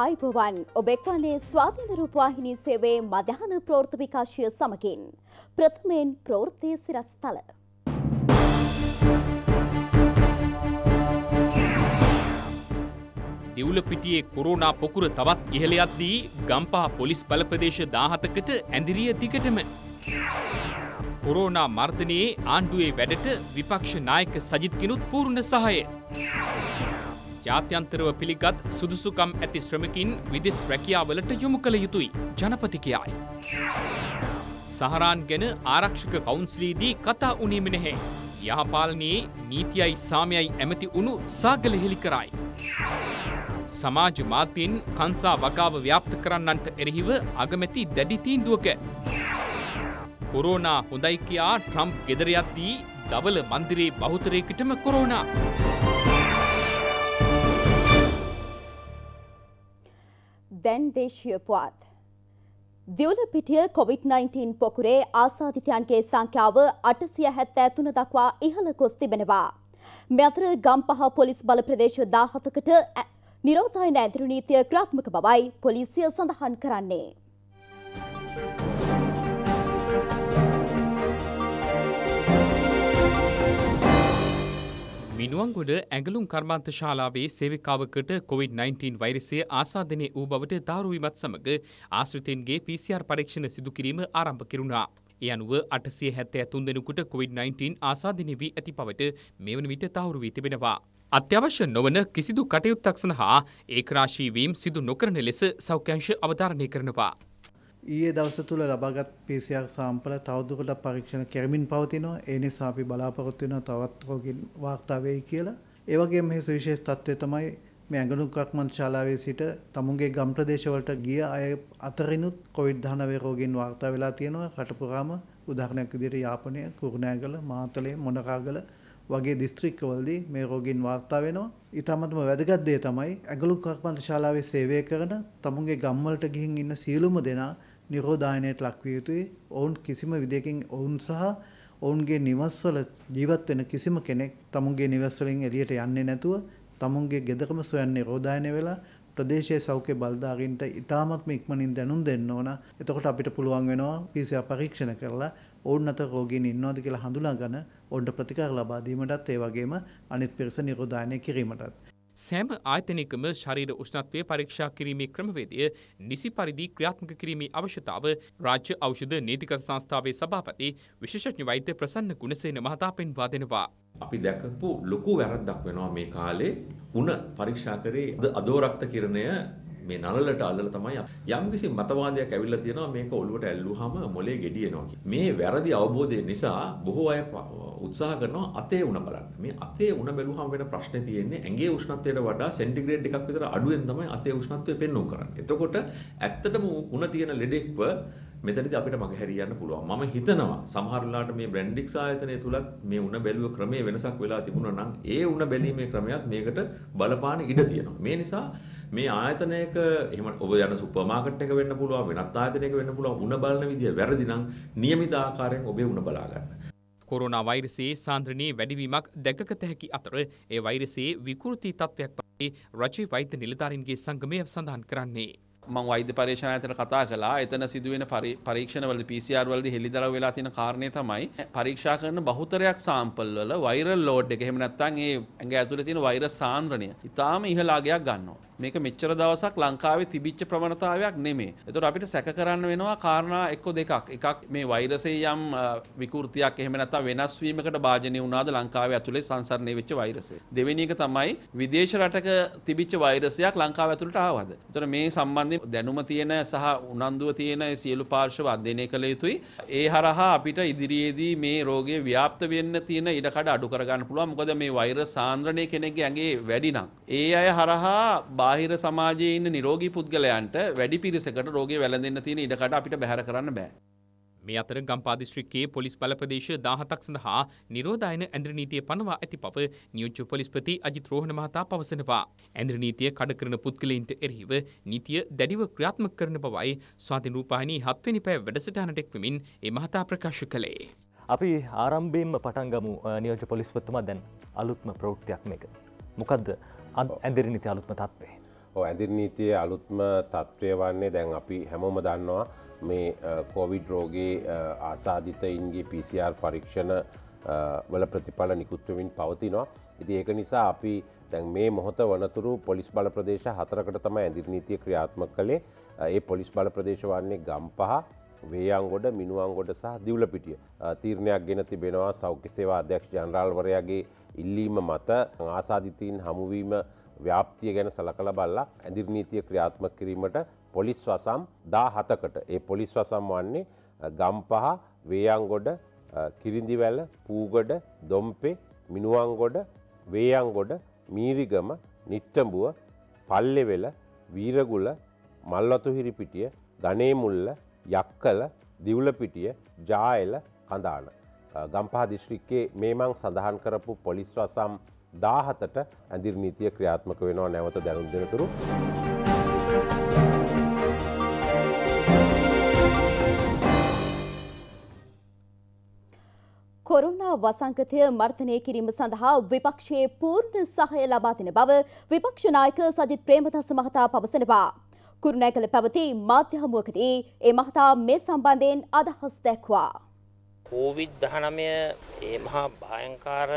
ආයිබවන් ඔබ එක්වන්නේ ස්වාධීන රූපවාහිනී සේවයේ මධ්‍යහන ප්‍රවෘත්ති විකාශය සමගින්. ප්‍රථමයෙන් ප්‍රවෘත්ති සිරස්තල. දෙවුලපිටියේ කොරෝනා පොකුර තවත් ඉහළ යද්දී ගම්පහ පොලිස් බල ප්‍රදේශ 17කට ඇඳිරිය දිගටම කොරෝනා මර්ධනයේ ආණ්ඩුවේ වැඩට විපක්ෂ නායක සජිත් කිනුත් පූර්ණ සහාය. ජාත්‍යන්තරව පිළිගත් සුදුසුකම් ඇති ශ්‍රමිකින් විදිස් රැකියාවලට යොමු කළ යුතුයි ජනපතිකයායි. සහරාන් ගැන ආරක්ෂක කවුන්සිලීදී කතා උනීමනෙහේ. යහපාලනයේ නීතියයි සාමයයි ඇමති වුණු සාගල හෙළි කරයි. සමාජ මාතීන් කංසා වගාව ව්‍යාප්ත කරන්නන්ට එරෙහිව අගමැති දැඩි තීන්දුවක. කොරෝනා හොඳයි කියා ට්‍රම්ප් ගෙදරයක්දී දවල මන්දිරේ බහුතරයකටම කොරෝනා. දැන් දේශයපුවත්. දියුල පිටිය කොවිD-19 පොකුරේ ආසාධිතයන්ගේ සංඛ්‍යාව අටසිය හැත්ත ඇතුන දක්වා ඉහළ ගොස් තිබෙනවා. මෙතර ගම්පහ පොලිස් බල ප්‍රදේශ දාහතකට නිරෝධායන ඇදිරු නීතිය ක්‍රාත්මක බවයි පොලිසිය සඳහන් කරන්නේ. මිනුවන්ගොඩ ඇඟලුම් කර්මාන්ත ශාලාවේ සේවිකාවකට COVID-19 වෛරසය ආසාදනය වූ බවට තාරුවීමත් සමග ආශ්‍රිතයන්ගේ PCR පරීක්ෂණ සිදු කිරීම ආරම්භ කෙරුණා. ඒ අනුව 873 දෙනෙකුට COVID-19 ආසාදනය වී ඇති බවට මෙවන විට තහවුරු වී තිබෙනවා. අත්‍යවශ්‍ය නොවන කිසිදු කටයුත්තක් සඳහා ඒකරාශී වීම සිදු නොකරන ලෙස සෞඛ්‍යංශ අවධාරණය කරනවා. ඊයේ දවස තුල ලබාගත් PCR සාම්පල තවදුරටත් පරීක්ෂණ කරමින් පවතිනවා. ඒ නිසා අපි බලාපොරොත්තු වෙනවා තවත් රෝගීන් වාර්තා වෙයි කියලා. ඒ වගේම මේ සුවිශේෂ තත්ත්වය තමයි මේ ඇඟණුක්කක්මන් ශාලාවේ සිට තමුන්ගේ ගම් ප්‍රදේශවලට ගිය අය අතරිනුත් COVID-19 රෝගීන් වාර්තා වෙලා තියෙනවා. රට පුරාම උදාහරණයක් විදිහට යාපනය, කුරුණෑගල, මාතලේ, මොනරාගල වගේ දිස්ත්‍රික්කවලදී මේ රෝගීන් වාර්තා වෙනවා. ඊටමතම වැදගත් දේ තමයි ඇඟලුක්කක්මන් ශාලාවේ සේවය කරන තමුන්ගේ ගම්වලට ගිහින් ඉන්න සියලුම දෙනා නිරෝධායනයට ලක්විය යුතුයි. ඔවුන් කිසිම විදියකින් ඔවුන් සහ ඔවුන්ගේ නිවස්වල ජීවත් වෙන කිසිම කෙනෙක් තමුන්ගේ නිවස් වලින් එළියට යන්නේ නැතුව තමුන්ගේ ගෙදරම සොයන්නේ නිරෝධායනය වෙලා ප්‍රදේශයේ සෞඛ්‍ය බලධාරීන්ට ඉතාමත්ම ඉක්මනින් දැනුම් දෙන්න ඕන. එතකොට අපිට පුළුවන් වෙනවා PCR පරීක්ෂණ කරලා ඔවුන් අතර රෝගීන් ඉන්නවද කියලා හඳුනාගෙන ඔවුන්ට ප්‍රතිකාර ලබා දීමටත් ඒ වගේම අනිත් පිරිස නිරෝධායනය කිරීමටත් සෑම ආයතනයකම ශරීර උෂ්ණත්වය පරීක්ෂා කිරීමේ ක්‍රමවේදය නිසි පරිදි ක්‍රියාත්මක කිරීමේ අවශ්‍යතාව රාජ්‍ය ඖෂධ නීතිගත සංස්ථාවේ සභාපති විශේෂඥ වෛද්‍ය ප්‍රසන්න ගුණසේන මහතා පෙන්වා දෙනවා. අපි දැකපු ලොකු වැරද්දක් වෙනවා මේ කාලේ උණ පරීක්ෂා කරේ අදෝරක්ත කිරණය මේ නළලට අල්ලලා තමයි යම්කිසි මතවාදයක් ඇවිල්ලා තියෙනවා මේක ඔළුවට ඇල්ලුවාම මොලේ gediyeනවා කියලා. මේ වැරදි අවබෝධය නිසා බොහෝ අය උත්සාහ කරනවා අතේ උණ බලන්න. මේ අතේ උණ බැලුවාම වෙන ප්‍රශ්නේ තියෙන්නේ ඇඟේ උෂ්ණත්වයට වඩා සෙන්ටිග්‍රේඩ් එකක් විතර අඩුවෙන් තමයි අතේ උෂ්ණත්වය පෙන්වුම් කරන්නේ. එතකොට ඇත්තටම උණ තියෙන ලෙඩෙක්ව මෙතනදී අපිට මගහැරියන්න පුළුවන්. මම හිතනවා සමහර වෙලාවට මේ බ්‍රැන්ඩික්ස් ආයතනය තුලත් මේ උණ බැලුව ක්‍රමයේ වෙනසක් වෙලා තිබුණා නම් ඒ උණ බැලීමේ ක්‍රමයක් මේකට බලපාන ඉඩ තියෙනවා. මේ නිසා මේ ආයතනයක එහෙම ඔබ යන සුපර් මාකට් එක වෙන්න පුළුවන් වෙනත් ආයතනයක වෙන්න පුළුවන් උණ බලන විදිය වැරදි නම් નિયમિત ආකාරයෙන් ඔබේ උණ බලා ගන්න. කොරුණා වෛරසයේ සාන්ද්‍රණයේ වැඩිවීමක් දැකගත හැකි අතර ඒ වෛරසයේ විකෘති තත්ත්වයක් පරිදි රජයේ වෛද්‍ය නිලධාරීන්ගේ සංගමය සඳහන් කරන්නේ මං වෛද්‍ය පර්ේෂණ ඇතන කතා කලා එතන සිදුවෙන පරීක්ෂණවල පිසිRවලද හෙළිදර වෙලා තින කාරණය තමයි පරීක්ෂා කරන බහුතරයක් සාම්පල්වල වෛරල් ලෝඩ් එක හෙමනත්තන් ඒ ඇඟ ඇතුළ තින වෛර සාන්ද්‍රණය ඉතාම ඉහලාගයක් ගන්නවා මේක මෙච්චර දවසක් ලංකාවේ තිබිච්ච ප්‍රමණතාවයක් නෙමේ එතුට අපිට සැක කරන්න වෙනවා කාරණා එක්කො දෙකක් එකක් මේ වෛරසේ යම් විකෘතියක් එහෙමනත්තා වෙනස්වීමකට භාජනය වුණාද ලංකාව ඇතුළේ සංසරණය වෙච්ච වෛරසේ දෙවෙනි එක තමයි විදේශ රටක තිබිච්ච වෛරසයක් ලංකාව ඇතුළට ආවද එතකොට මේ සම්බන්ධයෙන් මේ දැනුම තියෙන සහ උනන්දුව තියෙන සියලු පාර්ශව අධ්‍යයනය කළ යුතුයි. ඒ හරහා අපිට ඉදිරියේදී මේ රෝගය ව්‍යාප්ත වෙන්න තියෙන ඉඩකඩ අඩු කරගන්න පුළුවන්. මොකද මේ වෛරස් සාන්ද්‍රණය කෙනෙක්ගේ ඇඟේ වැඩි නම් ඒ අය හරහා බාහිර සමාජයේ ඉන්න නිරෝගී පුද්ගලයන්ට වැඩි පිරිසකට රෝගය වැළඳෙන්න තියෙන ඉඩකඩ අපිට බැහැර කරන්න බෑ. මේ අතර ගම්පා දිස්ත්‍රික්කයේ පොලිස් බලප්‍රදේශ 17ක් සඳහා නිරෝධායන ඇඳර නීතිය පනවා ඇති බව නියෝජ්‍ය පොලිස්පති අජිත් රෝහණ මහතා පවසනවා. ඇඳර නීතිය කඩ කරන පුද්ගලයින්ට එරෙහිව නීතිය දැඩිව ක්‍රියාත්මක කරන බවයි ස්වාධීන රූපවාහිනී 7 වෙනි පැය වැඩසටහනට එක්වමින් ඒ මහතා ප්‍රකාශ කළේ. අපි ආරම්භයෙන්ම පටන් ගමු නියෝජ පොලිස්පතුමා දැන් අලුත්ම ප්‍රෞෘත්තියක් මේක. මොකක්ද ඇඳරි නීති අලුත්ම තත්වේ. ඇදිරි නීතිය අලුත්ම තත්ත්වය වන්නේ දැන් අපි හැමෝම දන්නවා මේ කොවිඩ් රෝගේ ආසාධිතයින්ගේ පිසිR පරීක්ෂණ වල ප්‍රතිඵල නිකුත්වමින් පවතිනවා. ඉති ඒක නිසා අපි දැන් මේ මොහොත වනතුරු පොලිස් බල ප්‍රදේශ හතරකට තම ඇදිරනීතිය ක්‍රියාත්ම කළේ ඒ පොලිස් බල ප්‍රදේශ වන්නේ ගම්පහ වේයන්ගොඩ මිනුවන්ගොඩ සහ දිවල පිටිය. තීරණයක් ගෙන තිබෙනවා සෞඛ්‍ය සේවා අධ්‍යක්ෂ ජනරාල්වරයාගේ ඉල්ලීම මත ආසාධිතීන් හමුවීම ව්‍යාප්තිය ගැන සලකල බල්ලා ඇදිර්නීතිය ක්‍රියාත්ම කිරීමට පොලිස් වසම් දා හතකට ඒ පොලිස් වසම් වන්නේ ගම්පහ වේයන්ගොඩ කිරිඳිවැල පූගඩ දොම්පේ මිනුවන්ගොඩ වේයන්ගොඩ මීරිගම නිට්ටඹුව පල්ලෙවෙල වීරගුල මල්වතුහිරිපිටිය ගනේමුල්ල යක්කල දිවුලපිටිය ජායල කඳාන. ගම්පා දිශ්‍රික්කේ මේමං සඳහන් කරපු පොලිස් වසම් දාහතට ඇඳිර්නීතිය ක්‍රියාත්මක වෙනවා නැවත දැනුම් දෙනතුරු. කොරුණා වසංකතය මර්ථනය කිරීම සඳහා විපක්ෂයේ පූර්ණ සහය ලබා දෙන බව විපක්ෂ නායක සජිත් ප්‍රේමදාස මහතා පවසනවා. කුරුණෑකල පැවති මාධ්‍ය හමුවකදී ඒ මහතා මේ සම්බන්ධයෙන් අදහස් දැක්වා. කෝවිඩ් 19 ඒ මහා භයංකාර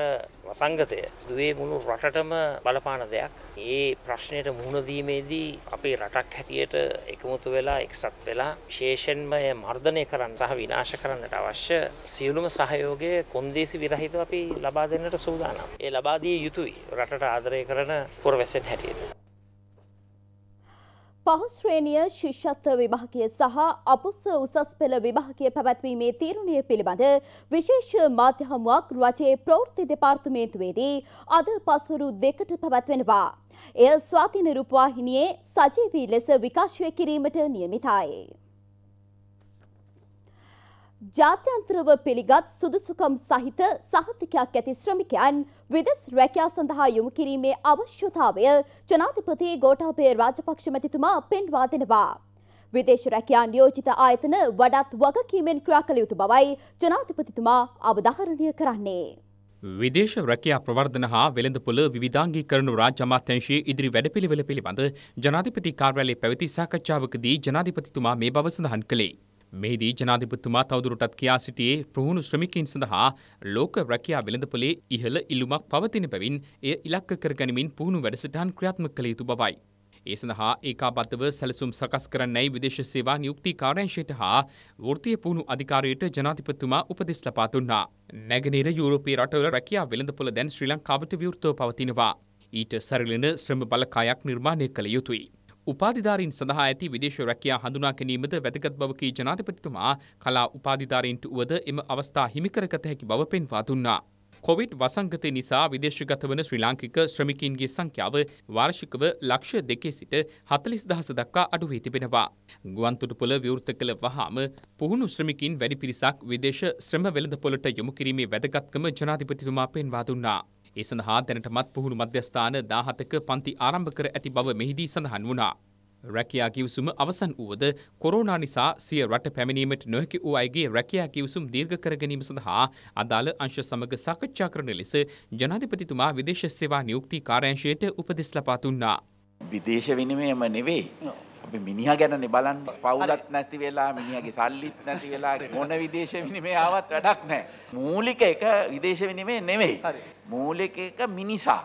වසංගතය දුවේ මුළු රටටම බලපාන දෙයක්. ඒ ප්‍රශ්නයට මුහුණ දීමේදී අපේ රටක් හැටියට එකමුතු වෙලා එක්සත් වෙලා විශේෂයෙන්ම මර්ධනය කරන්න සහ විනාශ කරන්නට අවශ්‍ය සියලුම සහයෝගය කොන්දේසි විරහිතව අපි ලබා දෙන්නට සූදානම්. ඒ ලබා දිය යුතුයි රටට ආදරය කරන පුරවැසියන් හැටියට. පහස්ශ්‍රේණිය ශිෂ්ෂත්ව විභාගය සහ අපුස්ස උසස් පෙළ විභාගය පැවැත්වීමේ තීරුණය පිළිබඳ විශේෂ මාධ්‍යහමුවක් රජයේ ප්‍රවෘත්ති දෙපාර්තමේන්තුවේදී අද පස්වරු දෙකට පැවැත්වෙනවා. එය ස්වාතින රුපවාහිනියේ සජීවී ලෙස විකාශය කිරීමට නියමිතායේ. ජාත්‍යන්තරව පිළිගත් සුදුසුකම් සහිත සහතිකයක් ඇති ශ්‍රමිකයන් විදෙස් රැකියා සඳහා යොමු කිරීමේ අවශ්‍යතාවය ජනාධිපති ගෝඨාභය රාජපක්ෂ මැතිතුමා පෙන්වා දෙනවා. විදේශ රැකියා නියෝජිත ආයතන වඩාත් වගකීමෙන් ක්‍රියා කළ යුතු බවයි ජනාධිපතිතුමා අවධාරණය කරන්නේ. විදේශ රැකයා ප්‍රවර්ධන හා වෙළඳපොළ විධාංගී කරනු රාජ්‍ය අමාත්‍යංශයේ ඉදිරි වැඩපිළිවෙල පිළිබඳ ජනාධිපති කාර්යාලයේ පැවති සාකච්ඡාවකදී ජනාධිපතිතුමා මේ බව සඳහන් කළේ. මෙහිදී ජනාධිපතිතුමා තවදුරටත් කියා සිටියේ ප්‍රහුණු ශ්‍රමිකින් සඳහා ලෝක රැකියා වෙළඳපොලේ ඉහළ ඉලුමක් පවතින බැවින් එය ඉලක්ක කරගනිමින් පුහුණු වැඩසටහන් ක්‍රියාත්මක කළ යුතු බවයි. ඒ සඳහා ඒකාබද්ධව සැලසුම් සකස් කරන්නයි විදේශ සේවා නියුක්ති කාර්යංශයට හා වෘත්තීය පුහුණු අධිකාරියට ජනාධිපතිතුමා උපදෙස් ලබා දුන්නා. නැගෙනහිර යුරෝපීය රටවල රැකියා වෙළඳපොළ දැන් ශ්‍රී ලංකාවට විවෘතව පවතිනවා. ඊට සරිලන ශ්‍රම බලකායක් නිර්මාණය කළ යුතුයි. උපාධිධාරීන් සඳහා ඇති විදේශ රැකියා හඳුනා ගැනීමද වැදගත් බව කී ජනාධිපතිතුමා කලා උපාධිධාරීන්ට උවද එම අවස්ථා හිමිකරගත හැකි බව පෙන්වා දුන්නා. කොවිඩ් වසංගතය නිසා විදේශගත වන ශ්‍රී ලාංකික ශ්‍රමිකීන්ගේ සංඛ්‍යාව වාර්ෂිකව ලක්ෂ දෙකේ සිට හතලිස් දහස දක්වා අඩු වී තිබෙනවා. ගුවන්තොටුපොළ විවෘත කළ වහාම පුහුණු ශ්‍රමිකින් වැඩි පිරිසක් විදේශ ශ්‍රම වෙළඳපොළට යොමු කිරීමේ වැදගත්කම ජනාධිපතිතුමා පෙන්වා දුන්නා. ඒ සඳහා දැනටමත් පුහුණු මධ්‍යස්ථාන 17ක පන්ති ආරම්භ කර ඇති බව මෙහිදී සඳහන් වුණා. රැකියා කිවිසුම අවසන් වූවද කොරෝනා නිසා සිය රට පැමිණීමට නොහැකි වූ අයගේ රැකියා කිවිසුම් දීර්ඝ කර ගැනීම සඳහා අදාළ අංශ සමග සාකච්ඡා කරන ලෙස ජනාධිපතිතුමා විදේශ සේවා නියුක්ති කාර්යාංශයට උපදෙස් ලබා දුන්නා. විදේශ විනිමයම නෙවෙයි අපි මිනිහ ගැනනේ බලන්නේ. පවුලක් නැති වෙලා මිනිහගේ සල්ලිත් නැති වෙලා මොන විදේශ විනිමය ආවත් වැඩක් නැහැ. මූලික එක විදේශ විනිමය නෙමෙයි. මූලික එක මිනිසා.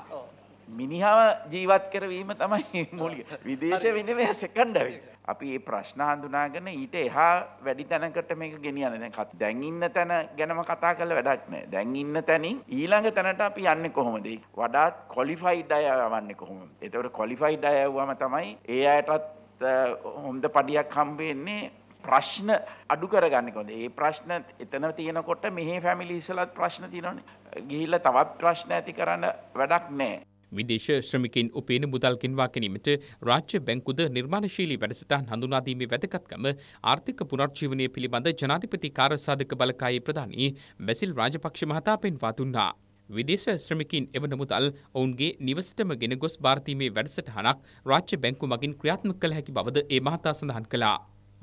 මිනිහව ජීවත් කරවීම තමයි මූලික. විදේශ විනිමය සෙකන්ඩරි. අපි මේ ප්‍රශ්න හඳුනාගෙන ඊට එහා වැඩි තැනකට මේක ගෙනියන්න දැන් දැන් ඉන්න තැන ගැනම කතා කරලා වැඩක් නැහැ. දැන් ඉන්න තැනින් ඊළඟ තැනට අපි යන්නේ කොහොමද? වඩාත් ක්වොලිෆයිඩ් අය යවන්නේ කොහොමද? ඒතකොට ක්වොලිෆයිඩ් අය යවුවම තමයි ඒ අයටත් හොම්ද පඩියක් හම්බෙන්නේ ප්‍රශ්න අඩු කරගන්න කොද ඒ ප්‍රශ්න එතන තියෙනකොට මෙහි ෆැමිලිස්සලත් ප්‍රශ්න තියනන ගිහිල්ල තවත් ප්‍රශ්න ඇති කරන්න වැඩක් නෑ. විදේශ ශ්‍රමිකින් උපේන මුදල්කින්වා ගැනීමට රාජ්‍ය බැංකුද නිර්මාණශීලී වැඩසටහන් හඳුනාදීමේ වැදගත්කම ආර්ථික පුනර්ජීවනය පිළිබඳ ජනාධිපති කාර්යසාධක බලකායේ ප්‍රධානී වැසිල් රාජපක්ෂ මහතා පෙන්වා දුන්නා. විදේශ ශ්‍රමිකින් එවන මුදල් ඔවුන්ගේ නිවසටම ගෙන ගොස් භාරතීමේ වැඩසටහනක් රාජ්‍ය බැංකු මගින් ක්‍රියාත්මක කළ හැකි බවද ඒ මහතා සඳහන් කළා.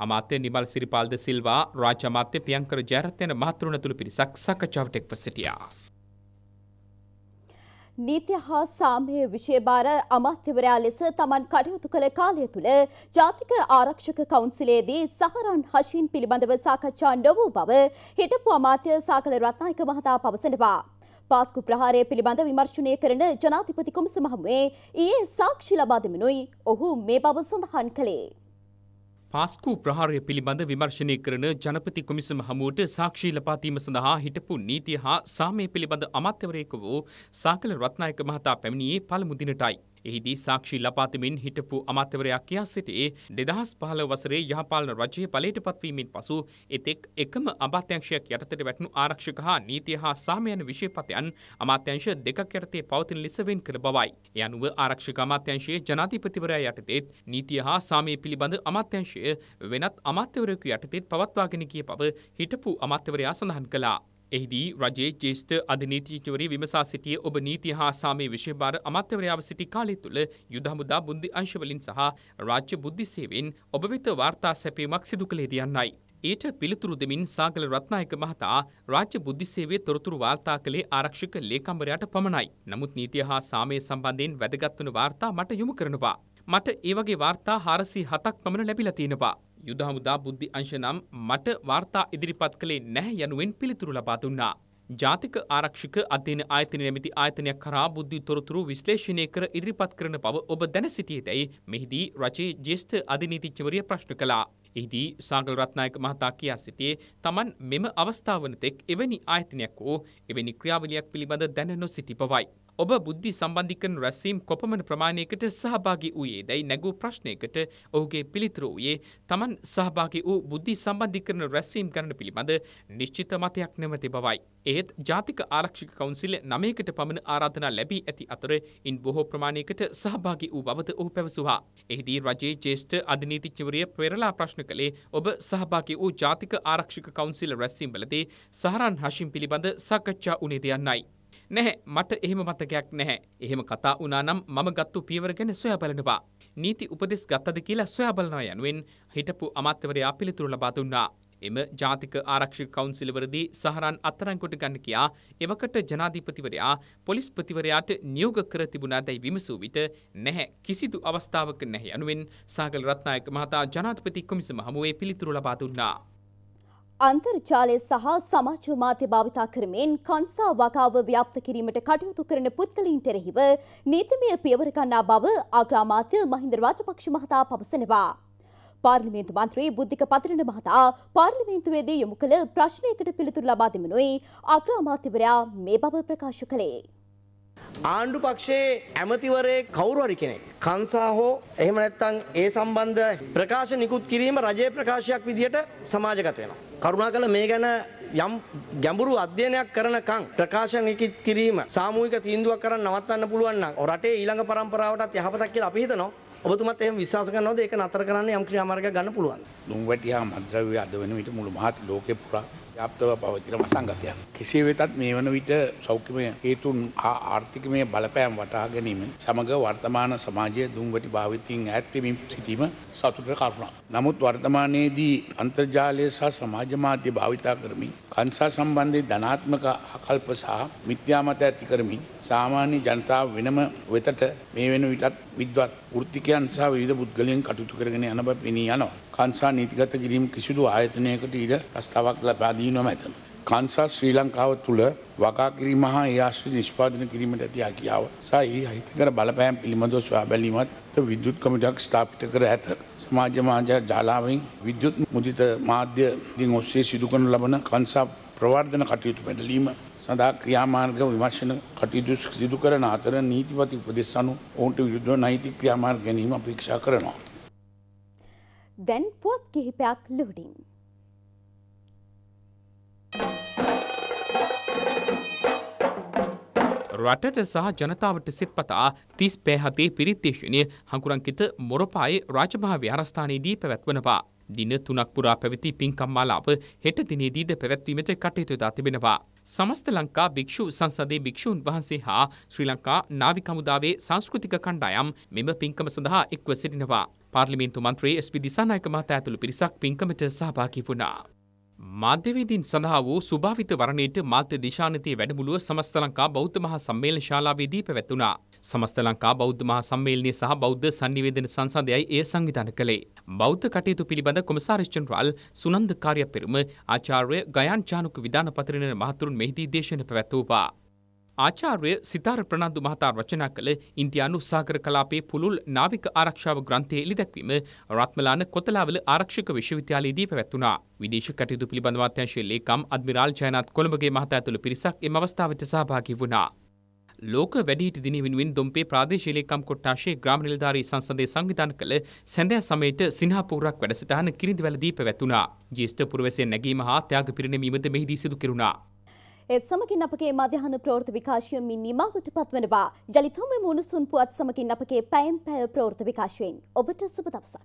අමාත්‍ය නිමල් සිරිපාල්ද සිල්වා රාජ්‍ය අමාත්‍ය ප්‍රියංකර ජයරත්න මහතුරුණ තුළු පිරිසක් සාකච්ඡාවට එක්ව සිටියා. නීතිය හා සාමය විශේභාර අමාත්‍යවරයා ලෙස තමන් කටයුතු කළ කාලය තුළ ජාතික ආරක්ෂක කවුන්සිලේදී සහරන් හශීන් පිළිබඳව සාකච්ඡා නොවූ බව හිටපු අමාත්‍ය සාකල රත්නායක මහතා පවසනවා. පාස්කු ප්‍රහාරය පිළිබඳ විමර්ශනය කරන ජනාතිපති කොමිසම හමුවේ ඊයේ සාක්ෂි ලබා දෙමිනුයි ඔහු මේ බව සඳහන් කළේ. පාස්කු ප්‍රහාරය පිළිබඳ විමර්ශනය කරන ජනපති කොමිසම හමුවට සාක්ෂී ලපාතීම සඳහා හිටපු නීතිය හා සාමය පිළිබඳ අමාත්‍යවරයෙකු වූ සාකල රත්නායක මහතා පැමිණියේ පළමු දිනටයි. එහිදී සාක්ෂි ලපාතිමින් හිටපු අමාත්‍යවරයක් කියා සිටියේ දෙදහස් පහළ වසරේ යහපාලන රජය පලට පත්වීමෙන් පසු එතෙක් එකම අමාත්‍යංශයක් යටතට වැටනු ආරක්ෂක හා නීතිය හා සාමයන විශේපතයන් අමාත්‍යංශ දෙකක් යටතේ පවතින ලෙස වෙන් කළ බවයි. එ අනුව ආරක්ෂක අමාත්‍යංශයේ ජනාධිපතිවරයා යටතේත් නීතිය හා සාමය පිළිබඳ අමාත්‍යංශය වෙනත් අමාත්‍යවරයකු යටතේත් පවත්වාගෙන කිය පව හිටපු අමාත්‍යවරයා සඳහන් කළා. එහිදී රජයේ ජේෂ්ඨ අධිනීතිචවරී විමසා සිටියේ ඔබ නීති හා සාමය විෂය භාර අමාත්‍යවරයාව සිටි කාලය තුළ යුද හමුදා බුන්දි අංශවලින් සහ රාජ්‍ය බුද්ධි සේවෙන් ඔබ වෙත වාර්තා සැපීමක් සිදු කළේද යන්නයි. ඊට පිළිතුරු දෙමින් සාගල රත්නායක මහතා රාජ්‍ය බුද්ධි සේවයේ තොරතුරු වාර්තා කළේ ආරක්ෂක ලේකම්වරයාට පමණයි. නමුත් නීතිය හා සාමය සම්බන්ධයෙන් වැදගත් වන වාර්තා මට යොමු කරනවා. මට ඒ වගේ වාර්තා 407ක් පමණ ලැබිලා තියෙනවා. යුද හමුදා බුද්ධි අංශ නම් මට වාර්තා ඉදිරිපත් කළේ නැහැ යනුවෙන් පිළිතුරු ලබා දුන්නා. ජාතික ආරක්ෂක අධ්‍යන ආයතන නැමැති ආයතනයක් කරා බුද්ධි තොරතුරු විශ්ලේෂණය කර ඉදිරිපත් කරන බව ඔබ දැන සිටියේදැයි මෙහිදී රජයේ ජ්‍යෙෂ්ඨ අධිනීතිච්චවරිය ප්‍රශ්න කළා. එහිදී සාගල රත්නායක මහතා කියා සිටියේ තමන් මෙම අවස්ථාවනතෙක් එවැනි ආයතනයක් වූ එවැනි ක්‍රියාවලියක් පිළිබඳ දැන නොසිටි බවයි. ඔබ බුද්ධි සම්බන්ධිකන් රැසීම් කොපමණ ප්‍රමාණයකට සහභාගි වූයේ දැයි නැගූ ප්‍රශ්නයකට ඔහුගේ පිළිතුර වූයේ තමන් සහභාගි වූ බුද්ධි සම්බන්ධිකරන රැස්වීම් කරන පිළිබඳ නිශ්චිත මතයක් නැමති බවයි. ඒත් ජාතික ආරක්ෂික කවුන්සිල් නමයකට පමණ ආරාධනා ලැබී ඇති අතර ඉන් බොහෝ ප්‍රමාණයකට සහභාගි වූ බවද ඔහු පැවසුවා. එහිදී රජයේ ජේෂ්ඨ අධිනීතිච්චවරිය පෙරලා ප්‍රශ්න කළේ ඔබ සහභාගි වූ ජාතික ආරක්ෂික කවුන්සිල් රැස්වීම් වලදී සහරන් හෂිම් පිළිබඳ සාකච්ඡා උනේ දයන්නයි. නැහැ මට එහෙම මතකයක් නැහැ. එහෙම කතා වුණා නම් මම ගත්තු පියවර ගැන සොයා බලනවා. නීති උපදෙස් ගත්තද කියලා සොයා බලනවා යනුවෙන් හිටපු අමාත්‍යවරයා පිළිතුරු ලබා දුන්නා. එම ජාතික ආරක්ෂක කවුන්සිලවරදී සහරන් අත්තරංකොට ගන්න කියා එවකට ජනාධීපතිවරයා පොලිස්පතිවරයාට නියෝග කර තිබුණාදැයි විමසූ විට නැහැ කිසිදු අවස්ථාවක නැහැ යනුවෙන් සාගල රත්නායක මහතා ජනාධපති කොමිසම හමුවේ පිළිතුරු ලබා දුන්නා. අන්තර්ජාලය සහ සමාජ මාධ්‍ය භාවිතා කරමින් කංසා වගාව ව්‍යාප්ත කිරීමට කටයුතු කරන පුද්ගලින්ට එරෙහිව නීතිමය පියවර ගන්නා බව අග්‍රාමාත්‍ය මහින්ද රාජපක්ෂ මහතා පවසනවා. පාර්ලිමේන්තු මන්ත්‍රී බුද්ධික පතිරණ මහතා පාර්ලිමේන්තුවේදී යොමු කළ ප්‍රශ්නයකට පිළිතුරු ලබා දෙමනුයි අග්‍රාමාත්‍යවරයා මේ බව ප්‍රකාශ කළේ. ආණ්ඩු පක්ෂයේ ඇමතිවරේ කවුරු හරි කෙනෙක් කංසා හෝ එහෙම නැත්නම් ඒ සම්බන්ධ ප්‍රකාශ නිකුත් කිරීම රජයේ ප්‍රකාශයක් විදියට සමාජගත වෙනවා. කරුණාකර මේ ගැන යම් ගැඹුරු අධ්‍යයනයක් කරනකම් ප්‍රකාශ නිකුත් කිරීම සාමූහික තීන්දුවක් කරන් නවත්තන්න පුළුවන් නම් රටේ ඊළඟ පරම්පරාවටත් යහපතක් කියලා අපි හිතනවා. ඔබතුමත් එහෙම විශ්වාස කරනවද ඒක නතර කරන්න යම් ක්‍රියාමාර්ගයක් ගන්න පුළුවන්. ලුම්වැටියා මද්ද්‍රව්‍ය අද වෙන විට මුළු මහත් ලෝකේ පුරා ්‍යප්තව පවතින වසංගතයක්. කෙසේ වෙතත් මේ වන විට සෞඛ්‍යමය හේතුන් හා ආර්ථිකමය බලපෑම් වටා ගැනීම සමඟ වර්තමාන සමාජය දුම්වැටි භාවිතයෙන් ඇත්වමින් සිටීම සතුට කරුණා. නමුත් වර්තමානයේදී අන්තර්ජාලය සහ සමාජ මාධ්‍ය භාවිතා කරමින් කන්සා සම්බන්ධය ධනාත්මක අකල්ප සහ මිත්‍යාමත ඇති කරමින් සාමාන්‍ය ජනතාව වෙනම වෙතට මේ වෙන විටත් විද්වත් ෘත්තිකයන් සහ විධ පුද්ගලයෙන් කටුතු කරගෙන යන බ පෙනී යනවා. කන්සා නීතිගත කිරීම කිසිදු ආයතනයකට ඉඩ ප්‍රස්ථාවක් ලබා දී නොමැත. කන්සා ශ්‍රී ලංකාව තුළ වගා කිරීම හා ඒ ආශ්‍රිත නිෂ්පාදනය කිරීමට ඇති හැකියාව සහ ඒ අහිතකර බලපෑම් පිළිබඳව සොයා බැලීමත් විද්‍යුත් කමිටුවක් ස්ථාපිත කර ඇත. සමාජ මාධ්‍ය ජාලාවෙන් විද්‍යුත් මුදිත මාධ්‍ය දින් ඔස්සේ සිදු කරන ලබන කන්සා ප්‍රවර්ධන කටයුතු පැටලීම සඳහා ක්‍රියාමාර්ග විමර්ශන කටයුතු සිදු කරන අතර නීතිපති උපදෙස් අනුව ඔවුන්ට විරුද්ධව නෛතික ක්‍රියාමාර්ග ගැනීම අපේක්ෂා කරනවා. දැන් පුවත් කිහිපයක් ලුහුඩින්. රටට සහ ජනතාවට සිත්පතා තිස් පෑහතේ පිරිත්තේශනය හකුරංකිත මොරපායි රාජභාව අරස්ථානයේදී පැවැත්වනවා. දින තුනක් පුරා පැවති පින්කම්මාලාප හෙට දිනේදීද පැවැත්වීමට කටයුතු දා තිබෙනවා. සමස්ත ලංකා භික්ෂු සංසදේ භික්ෂූන් වහන්සේ හා ශ්‍රී ලංකා නාවිකමුදාවේ සංස්කෘතික කණ්ඩායම් මෙම පින්කම සඳහා එක්ව සිටිනවා. පාර්ලිමින්තු මන්ත්‍රී ස්පි දිසානායක මහතා ඇතුළු පිරිසක් පින්කමට සහභාගී වුණා. මාධ්‍යවේදීන් සඳහා වූ සුභාවිත වරණයට මාධ්‍ය දේශානතයේ වැඩමුළුව සමස්ත ලංකා බෞද්ධ මහා සම්මේලන ශාලාවේදී පැවැතුණා. සමස්ත ලංකා බෞද්ධ මහා සම්මේලනය සහ බෞද්ධ සංනිවේදන සංසදයයි එය සංවිධාන කළේ. බෞද්ධ කටයුතු පිළිබඳ කොමසාරිස් ජනරාල් සුනන්ද කාර්ය පෙරම ආචාර්ය ගයන් චානුක විධාන පත්‍රින මහතුරුන් මෙහිදී දේශන පැවැත්වූවා. ආචාර්ය සිතාර ප්‍රනන්දු මහතා රචනා කළ ඉන්දියානු සාගර කලාපයේ පුළුල් නාවික ආරක්ෂාව ග්‍රන්ථය එළිදැක්වීම රත්මලාන කොතලාවල ආරක්ෂක විශ්වවිද්‍යාලයේදී පැවැත්වුණා. විදේශ කටයුතු පිළිබඳ අමාත්‍යාංශයේ ලේකම් අද්මිරාල් ජයනාත් කොළඹගේ මහතා ඇතුළු පිරිසක් එම අවස්ථාවට සහභාගී වුණා. ලෝක වැඩිහිටි දින වෙනුවෙන් දොම්පේ ප්‍රාදේශීය ලේකම් කොට්ටාශයේ ග්‍රාම නිලධාරී සංසදයේ සංවිධාන කළ සැඳෑ සමයේට සිනහපුරක් වැඩසටහන කිරිඳිවැලදී පැවැත්වුණා. ජේෂ්ඨ පුරවැසියන් නැගීම හා ත්‍යාග පිරිනැමීමද මෙහිදී සිදු කෙරුණා. ඒත් සමගින් අපගේ මධ්‍යහන ප්‍රවෘත්ති විකාශයමින් නිමාවට පත්වනවා. යළිත් හමු මුණුසුන් පුවත් සමගින් අපගේ පැයෙන් පැය ප්‍රවෘත්ති විකාශයෙන් ඔබට සුබ දවසක්.